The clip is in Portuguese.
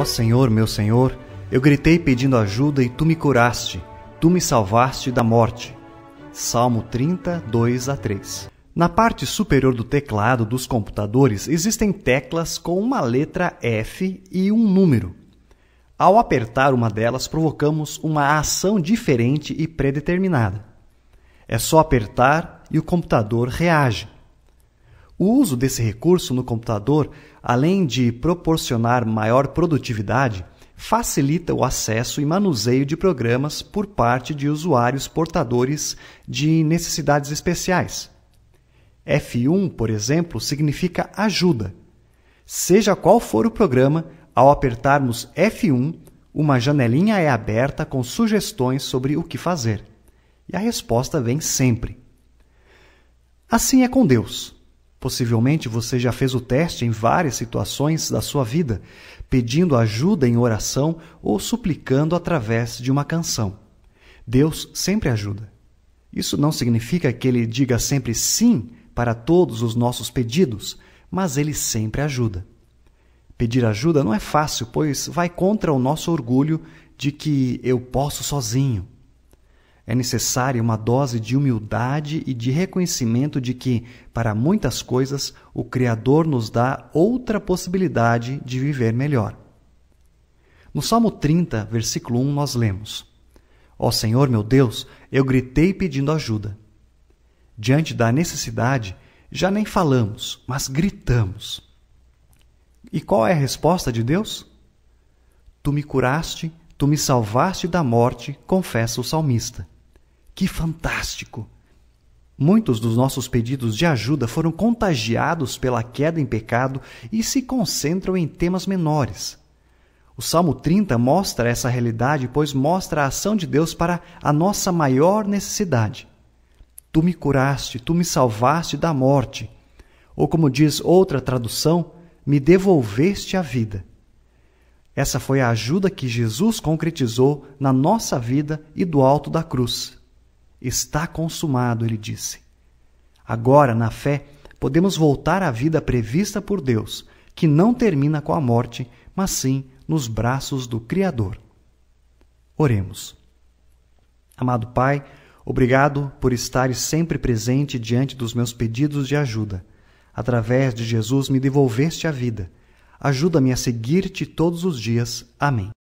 Ó Senhor, meu Senhor, eu gritei pedindo ajuda e tu me curaste, tu me salvaste da morte. Salmo 30, 2 a 3. Na parte superior do teclado dos computadores existem teclas com uma letra F e um número. Ao apertar uma delas, provocamos uma ação diferente e predeterminada. É só apertar e o computador reage. O uso desse recurso no computador, além de proporcionar maior produtividade, facilita o acesso e manuseio de programas por parte de usuários portadores de necessidades especiais. F1, por exemplo, significa ajuda. Seja qual for o programa, ao apertarmos F1, uma janelinha é aberta com sugestões sobre o que fazer. E a resposta vem sempre. Assim é com Deus. Possivelmente você já fez o teste em várias situações da sua vida, pedindo ajuda em oração ou suplicando através de uma canção. Deus sempre ajuda. Isso não significa que ele diga sempre sim para todos os nossos pedidos, mas ele sempre ajuda. Pedir ajuda não é fácil, pois vai contra o nosso orgulho de que eu posso sozinho é necessária uma dose de humildade e de reconhecimento de que, para muitas coisas, o Criador nos dá outra possibilidade de viver melhor. No Salmo 30, versículo 1, nós lemos: Ó oh Senhor meu Deus, eu gritei pedindo ajuda. Diante da necessidade, já nem falamos, mas gritamos. E qual é a resposta de Deus? Tu me curaste, tu me salvaste da morte, confessa o salmista. Que fantástico! Muitos dos nossos pedidos de ajuda foram contagiados pela queda em pecado e se concentram em temas menores. O Salmo 30 mostra essa realidade, pois mostra a ação de Deus para a nossa maior necessidade. Tu me curaste, tu me salvaste da morte. Ou, como diz outra tradução, me devolveste a vida. Essa foi a ajuda que Jesus concretizou na nossa vida e do alto da cruz. Está consumado, ele disse. Agora, na fé, podemos voltar à vida prevista por Deus, que não termina com a morte, mas sim nos braços do Criador. Oremos. Amado Pai, obrigado por estares sempre presente diante dos meus pedidos de ajuda. Através de Jesus me devolveste a vida. Ajuda-me a seguir-te todos os dias. Amém.